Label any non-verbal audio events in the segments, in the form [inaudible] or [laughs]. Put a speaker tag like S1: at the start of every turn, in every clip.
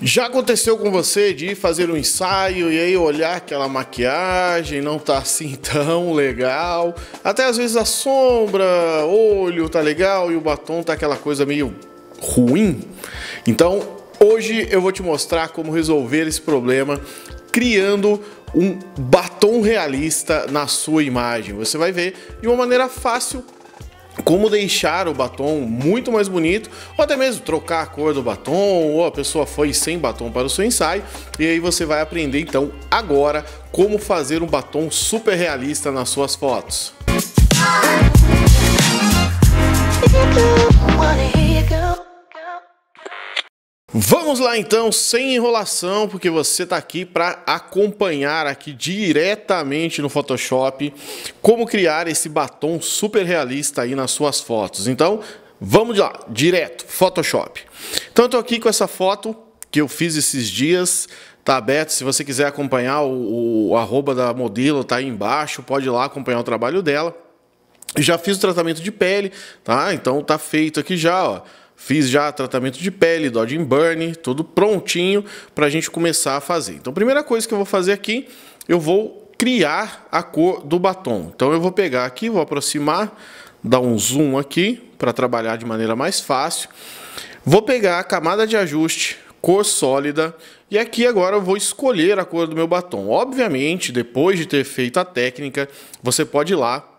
S1: Já aconteceu com você de ir fazer um ensaio e aí olhar aquela maquiagem não tá assim [laughs] tão legal? Até às vezes a sombra, olho tá legal e o batom tá aquela coisa meio ruim? Então, hoje eu vou te mostrar como resolver esse problema criando um batom realista na sua imagem. Você vai ver de uma maneira fácil, como deixar o batom muito mais bonito, ou até mesmo trocar a cor do batom, ou a pessoa foi sem batom para o seu ensaio, e aí você vai aprender então agora como fazer um batom super realista nas suas fotos. Música Vamos lá então, sem enrolação, porque você está aqui para acompanhar aqui diretamente no Photoshop como criar esse batom super realista aí nas suas fotos. Então, vamos lá, direto, Photoshop. Então eu estou aqui com essa foto que eu fiz esses dias, tá aberto, se você quiser acompanhar o, o arroba da modelo, tá aí embaixo, pode ir lá acompanhar o trabalho dela. Já fiz o tratamento de pele, tá? Então tá feito aqui já, ó Fiz já tratamento de pele, Dodge Burn, tudo prontinho para a gente começar a fazer. Então, primeira coisa que eu vou fazer aqui, eu vou criar a cor do batom. Então, eu vou pegar aqui, vou aproximar, dar um zoom aqui para trabalhar de maneira mais fácil. Vou pegar a camada de ajuste, cor sólida, e aqui agora eu vou escolher a cor do meu batom. Obviamente, depois de ter feito a técnica, você pode ir lá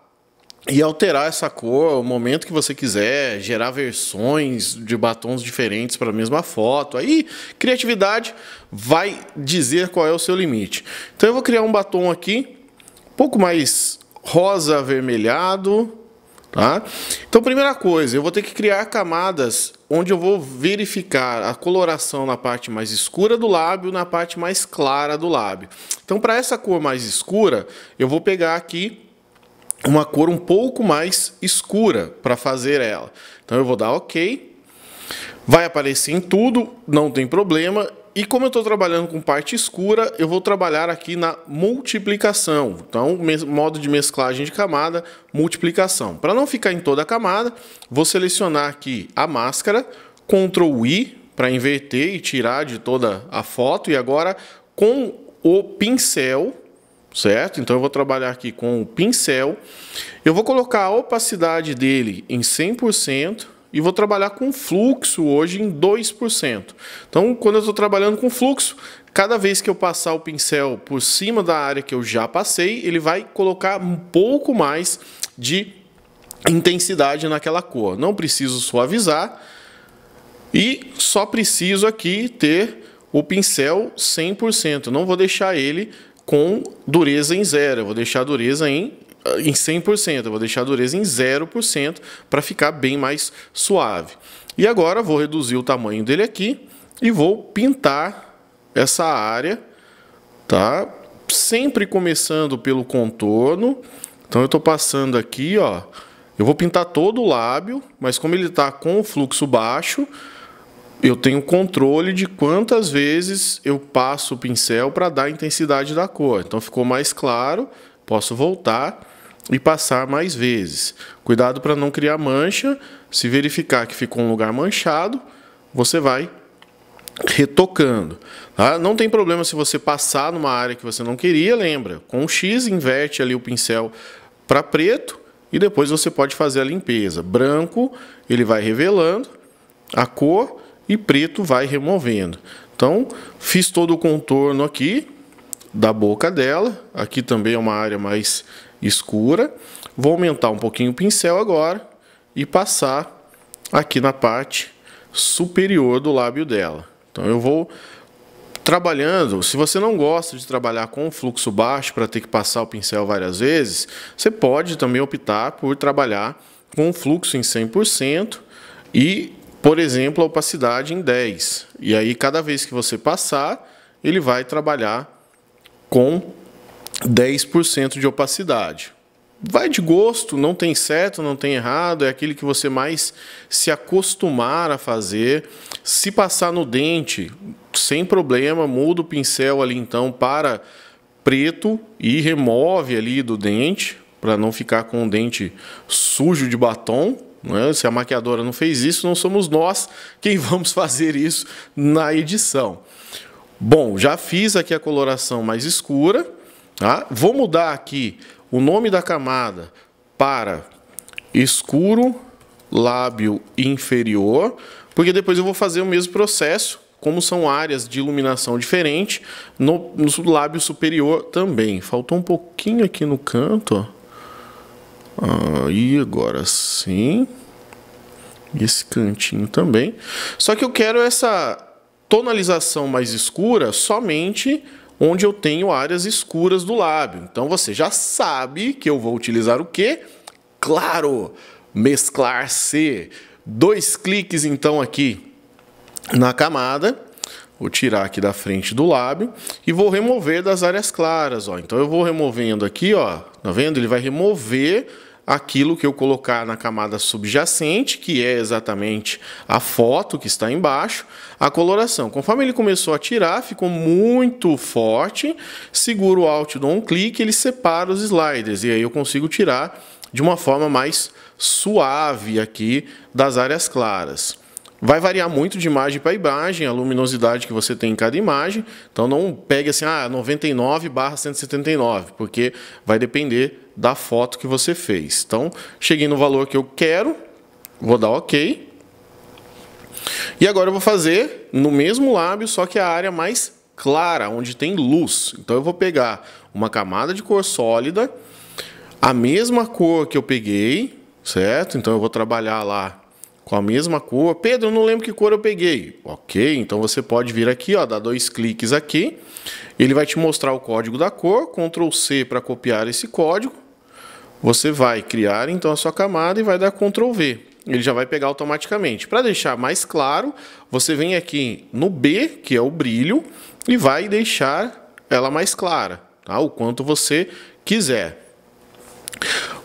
S1: e alterar essa cor o momento que você quiser, gerar versões de batons diferentes para a mesma foto. Aí, criatividade vai dizer qual é o seu limite. Então eu vou criar um batom aqui, um pouco mais rosa avermelhado, tá? Então, primeira coisa, eu vou ter que criar camadas onde eu vou verificar a coloração na parte mais escura do lábio, na parte mais clara do lábio. Então, para essa cor mais escura, eu vou pegar aqui uma cor um pouco mais escura para fazer ela. Então eu vou dar OK. Vai aparecer em tudo, não tem problema. E como eu estou trabalhando com parte escura, eu vou trabalhar aqui na multiplicação. Então, modo de mesclagem de camada, multiplicação. Para não ficar em toda a camada, vou selecionar aqui a máscara, Ctrl I para inverter e tirar de toda a foto. E agora, com o pincel, certo? Então eu vou trabalhar aqui com o pincel. Eu vou colocar a opacidade dele em 100% e vou trabalhar com fluxo hoje em 2%. Então, quando eu estou trabalhando com fluxo, cada vez que eu passar o pincel por cima da área que eu já passei, ele vai colocar um pouco mais de intensidade naquela cor. Não preciso suavizar e só preciso aqui ter o pincel 100%. Não vou deixar ele com dureza em zero. Eu vou deixar a dureza em, em 100%, eu vou deixar a dureza em 0% para ficar bem mais suave. E agora vou reduzir o tamanho dele aqui e vou pintar essa área, tá? Sempre começando pelo contorno. Então eu estou passando aqui, ó. Eu vou pintar todo o lábio, mas como ele está com o fluxo baixo, eu tenho controle de quantas vezes eu passo o pincel para dar a intensidade da cor. Então ficou mais claro, posso voltar e passar mais vezes. Cuidado para não criar mancha. Se verificar que ficou um lugar manchado, você vai retocando. Tá? Não tem problema se você passar numa área que você não queria, lembra? Com o X inverte ali o pincel para preto e depois você pode fazer a limpeza. Branco, ele vai revelando a cor e preto vai removendo. Então, fiz todo o contorno aqui da boca dela. Aqui também é uma área mais escura. Vou aumentar um pouquinho o pincel agora e passar aqui na parte superior do lábio dela. Então, eu vou trabalhando, se você não gosta de trabalhar com fluxo baixo para ter que passar o pincel várias vezes, você pode também optar por trabalhar com fluxo em 100% e por exemplo, a opacidade em 10. E aí, cada vez que você passar, ele vai trabalhar com 10% de opacidade. Vai de gosto, não tem certo, não tem errado, é aquele que você mais se acostumar a fazer. Se passar no dente, sem problema, muda o pincel ali então para preto e remove ali do dente, para não ficar com o dente sujo de batom. É? Se a maquiadora não fez isso, não somos nós quem [laughs] vamos fazer isso na edição. Bom, já fiz aqui a coloração mais escura. Tá? Vou mudar aqui o nome da camada para escuro lábio inferior, porque depois eu vou fazer o mesmo processo, como são áreas de iluminação diferente, no, no lábio superior também. Faltou um pouquinho aqui no canto, ó. Aí agora sim. Esse cantinho também. Só que eu quero essa tonalização mais escura somente onde eu tenho áreas escuras do lábio. Então você já sabe que eu vou utilizar o quê? Claro, mesclar-se. Dois cliques então aqui na camada. Vou tirar aqui da frente do lábio e vou remover das áreas claras, ó. Então eu vou removendo aqui, ó. Tá vendo? Ele vai remover aquilo que eu colocar na camada subjacente, que é exatamente a foto que está embaixo, a coloração. Conforme ele começou a tirar, ficou muito forte, seguro o Alt, dou um clique, ele separa os sliders, e aí eu consigo tirar de uma forma mais suave aqui das áreas claras. Vai variar muito de imagem para imagem, a luminosidade que você tem em cada imagem. Então não pegue assim, ah, 99 barra 179, porque vai depender da foto que você fez. Então, cheguei no valor que eu quero, vou dar OK. E agora eu vou fazer no mesmo lábio, só que a área mais clara, onde tem luz. Então eu vou pegar uma camada de cor sólida, a mesma cor que eu peguei, certo? Então eu vou trabalhar lá com a mesma cor. Pedro, não lembro que cor eu peguei. Ok, então você pode vir aqui, ó, dar dois cliques aqui. Ele vai te mostrar o código da cor. Ctrl C para copiar esse código. Você vai criar então a sua camada e vai dar Ctrl V. Ele já vai pegar automaticamente. Para deixar mais claro, você vem aqui no B, que é o brilho, e vai deixar ela mais clara, tá? o quanto você quiser.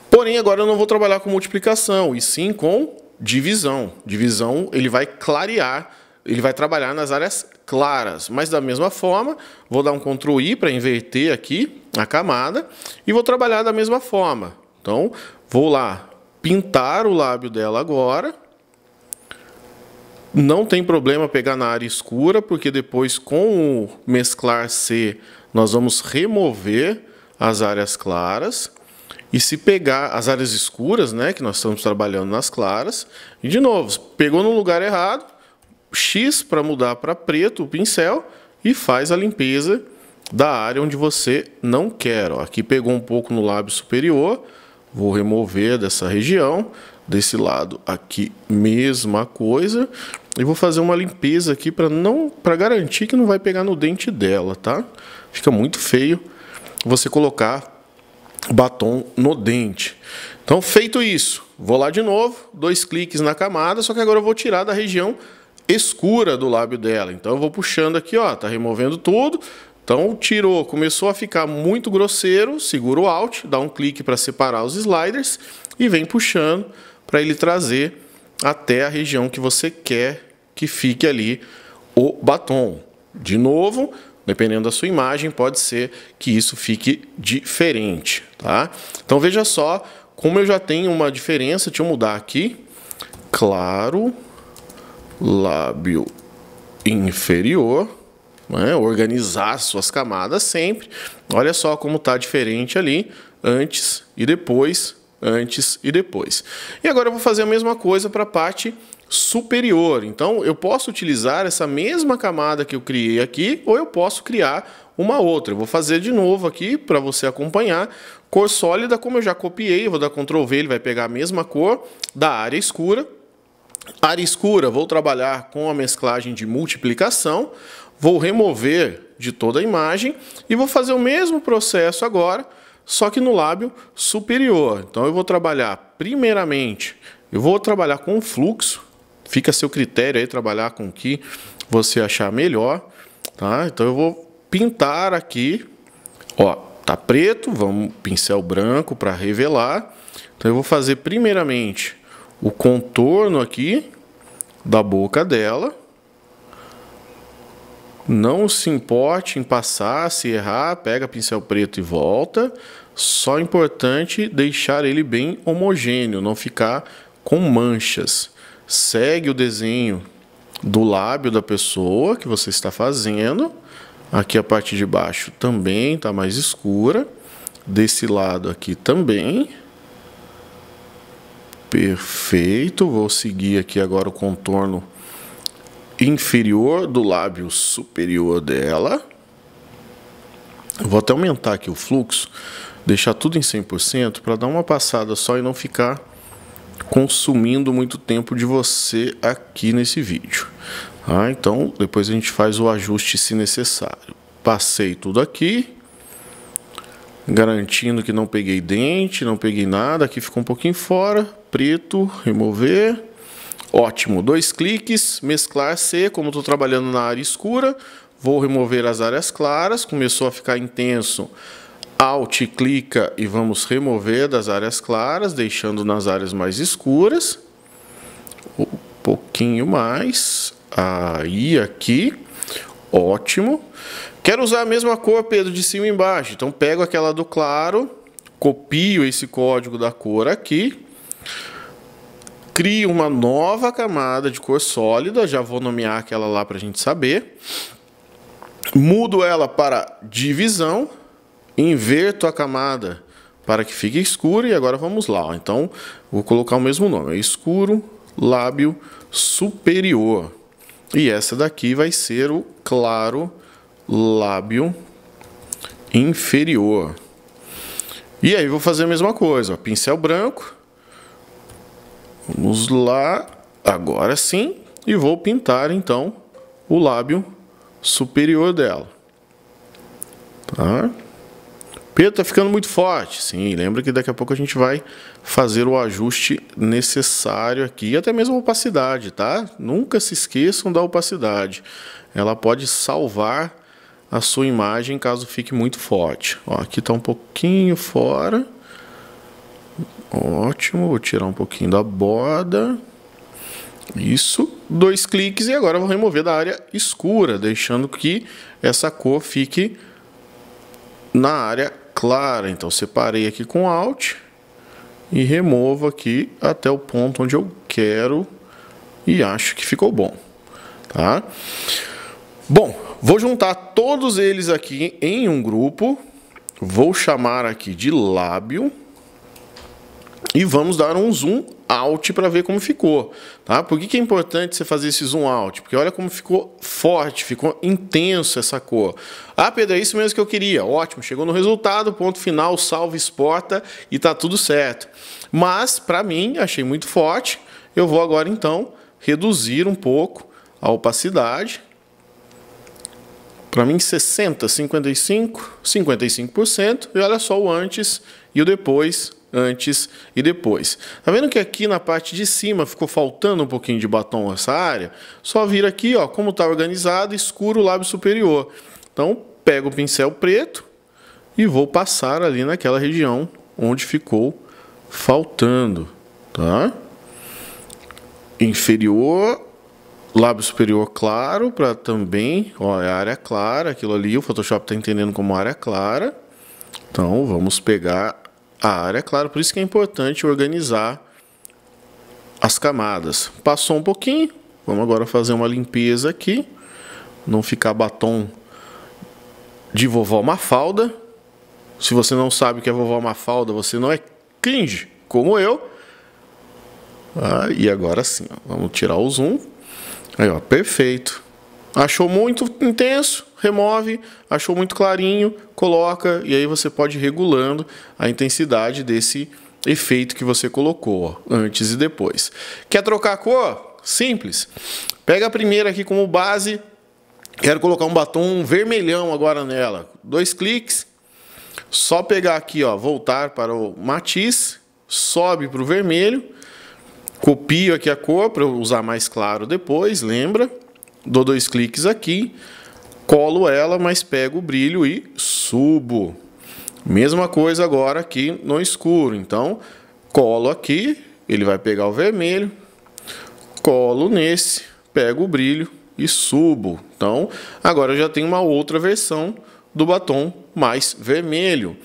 S1: Porém, agora eu não vou trabalhar com multiplicação, e sim com divisão, divisão, ele vai clarear, ele vai trabalhar nas áreas claras. Mas da mesma forma, vou dar um Ctrl I para inverter aqui a camada e vou trabalhar da mesma forma. Então, vou lá pintar o lábio dela agora. Não tem problema pegar na área escura, porque depois com o mesclar C nós vamos remover as áreas claras. E se pegar as áreas escuras, né, que nós estamos trabalhando nas claras, e de novo, pegou no lugar errado, X para mudar para preto o pincel e faz a limpeza da área onde você não quer. Ó, aqui pegou um pouco no lábio superior, vou remover dessa região, desse lado aqui mesma coisa e vou fazer uma limpeza aqui para não para garantir que não vai pegar no dente dela, tá? Fica muito feio você colocar batom no dente. Então, feito isso, vou lá de novo, dois cliques na camada, só que agora eu vou tirar da região escura do lábio dela. Então, eu vou puxando aqui, ó, tá removendo tudo. Então, tirou, começou a ficar muito grosseiro, segura o Alt, dá um clique para separar os sliders e vem puxando para ele trazer até a região que você quer que fique ali o batom. De novo, Dependendo da sua imagem, pode ser que isso fique diferente, tá? Então veja só como eu já tenho uma diferença, deixa eu mudar aqui. Claro, lábio inferior, né? organizar suas camadas sempre. Olha só como está diferente ali, antes e depois antes e depois. E agora eu vou fazer a mesma coisa para a parte superior. Então eu posso utilizar essa mesma camada que eu criei aqui ou eu posso criar uma outra. Eu vou fazer de novo aqui para você acompanhar. Cor sólida, como eu já copiei, eu vou dar Ctrl V, ele vai pegar a mesma cor da área escura. Área escura, vou trabalhar com a mesclagem de multiplicação, vou remover de toda a imagem e vou fazer o mesmo processo agora só que no lábio superior. Então eu vou trabalhar primeiramente, eu vou trabalhar com fluxo, fica a seu critério aí trabalhar com o que você achar melhor, tá? Então eu vou pintar aqui, ó, tá preto, vamos pincel branco para revelar. Então eu vou fazer primeiramente o contorno aqui da boca dela. Não se importe em passar, se errar, pega pincel preto e volta. Só é importante deixar ele bem homogêneo, não ficar com manchas. Segue o desenho do lábio da pessoa que você está fazendo. Aqui a parte de baixo também está mais escura. Desse lado aqui também. Perfeito. Vou seguir aqui agora o contorno inferior do lábio superior dela. Eu vou até aumentar aqui o fluxo, deixar tudo em 100% para dar uma passada só e não ficar consumindo muito tempo de você aqui nesse vídeo. Ah, então depois a gente faz o ajuste se necessário. Passei tudo aqui, garantindo que não peguei dente, não peguei nada. Aqui ficou um pouquinho fora, preto, remover Ótimo, dois cliques, mesclar C, como estou trabalhando na área escura, vou remover as áreas claras, começou a ficar intenso, Alt clica e vamos remover das áreas claras, deixando nas áreas mais escuras, um pouquinho mais, aí aqui, ótimo. Quero usar a mesma cor, Pedro, de cima e embaixo, então pego aquela do claro, copio esse código da cor aqui, crio uma nova camada de cor sólida, já vou nomear aquela lá para a gente saber. Mudo ela para divisão, inverto a camada para que fique escura e agora vamos lá. Então, vou colocar o mesmo nome, escuro, lábio superior. E essa daqui vai ser o claro lábio inferior. E aí vou fazer a mesma coisa, ó. pincel branco, Vamos lá, agora sim, e vou pintar então o lábio superior dela. Tá? Preto tá ficando muito forte. Sim, lembra que daqui a pouco a gente vai fazer o ajuste necessário aqui, e até mesmo a opacidade, tá? Nunca se esqueçam da opacidade. Ela pode salvar a sua imagem caso fique muito forte. Ó, aqui está um pouquinho fora. Ótimo, vou tirar um pouquinho da borda. Isso, dois cliques e agora vou remover da área escura, deixando que essa cor fique na área clara. Então separei aqui com Alt e removo aqui até o ponto onde eu quero e acho que ficou bom, tá? Bom, vou juntar todos eles aqui em um grupo, vou chamar aqui de lábio e vamos dar um zoom out para ver como ficou. Tá? Por que, que é importante você fazer esse zoom out? Porque olha como ficou forte, ficou intenso essa cor. Ah, Pedro, é isso mesmo que eu queria. Ótimo, chegou no resultado, ponto final, salve, exporta e tá tudo certo. Mas, para mim, achei muito forte. Eu vou agora, então, reduzir um pouco a opacidade. Para mim, 60, 55, 55%. E olha só o antes e o depois, antes e depois. Tá vendo que aqui na parte de cima ficou faltando um pouquinho de batom essa área? Só vir aqui, ó, como tá organizado, escuro o lábio superior. Então, pego o pincel preto e vou passar ali naquela região onde ficou faltando, tá? Inferior, lábio superior claro para também, ó, é área clara, aquilo ali, o Photoshop tá entendendo como área clara. Então, vamos pegar a área, é claro, por isso que é importante organizar as camadas. Passou um pouquinho, vamos agora fazer uma limpeza aqui, não ficar batom de vovó Mafalda. Se você não sabe o que é vovó Mafalda, você não é cringe, como eu. Ah, e agora sim, ó, vamos tirar o zoom. Aí, ó, perfeito. Achou muito intenso, remove. Achou muito clarinho, coloca. E aí você pode ir regulando a intensidade desse efeito que você colocou, ó, antes e depois. Quer trocar a cor? Simples. Pega a primeira aqui como base. Quero colocar um batom vermelhão agora nela. Dois cliques. Só pegar aqui, ó, voltar para o matiz, sobe para o vermelho. Copio aqui a cor para usar mais claro depois, lembra? Dou dois cliques aqui, colo ela, mas pego o brilho e subo. Mesma coisa agora aqui no escuro. Então, colo aqui, ele vai pegar o vermelho, colo nesse, pego o brilho e subo. Então, agora eu já tenho uma outra versão do batom mais vermelho.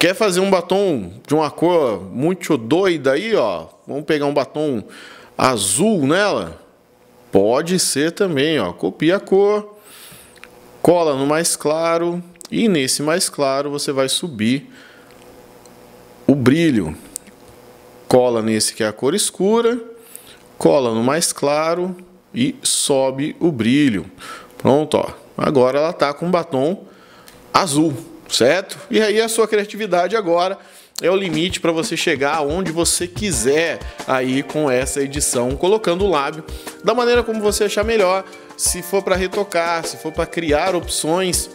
S1: Quer fazer um batom de uma cor muito doida aí, ó? Vamos pegar um batom azul nela. Pode ser também, ó, copia a cor, cola no mais claro e nesse mais claro você vai subir o brilho. Cola nesse que é a cor escura, cola no mais claro e sobe o brilho. Pronto, ó. Agora ela tá com batom azul, certo? E aí a sua criatividade agora é o limite para você chegar onde você quiser aí com essa edição, colocando o lábio da maneira como você achar melhor. Se for para retocar, se for para criar opções,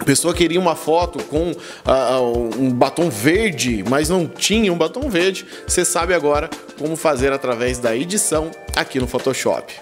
S1: a pessoa queria uma foto com uh, um batom verde, mas não tinha um batom verde. Você sabe agora como fazer através da edição aqui no Photoshop.